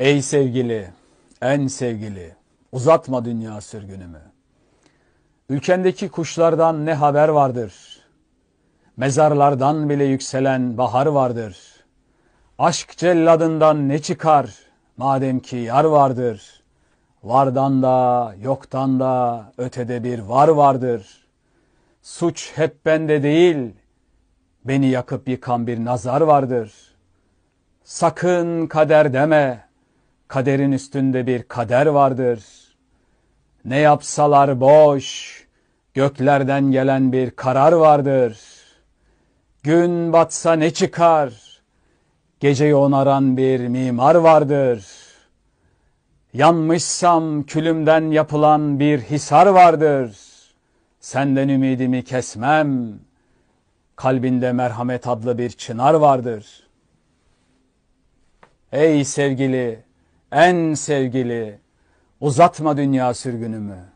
Ey sevgili, en sevgili, uzatma dünya sürgünümü. Ülkendeki kuşlardan ne haber vardır? Mezarlardan bile yükselen bahar vardır. Aşk celladından ne çıkar? Madem ki yar vardır. Vardan da, yoktan da, ötede bir var vardır. Suç hep bende değil, beni yakıp yıkan bir nazar vardır. Sakın kader deme.'' Kaderin üstünde bir kader vardır. Ne yapsalar boş, göklerden gelen bir karar vardır. Gün batsa ne çıkar? Geceyi onaran bir mimar vardır. Yanmışsam külümden yapılan bir hisar vardır. Senden ümidimi kesmem. Kalbinde merhamet adlı bir çınar vardır. Ey sevgili, en sevgili uzatma dünya sürgünümü.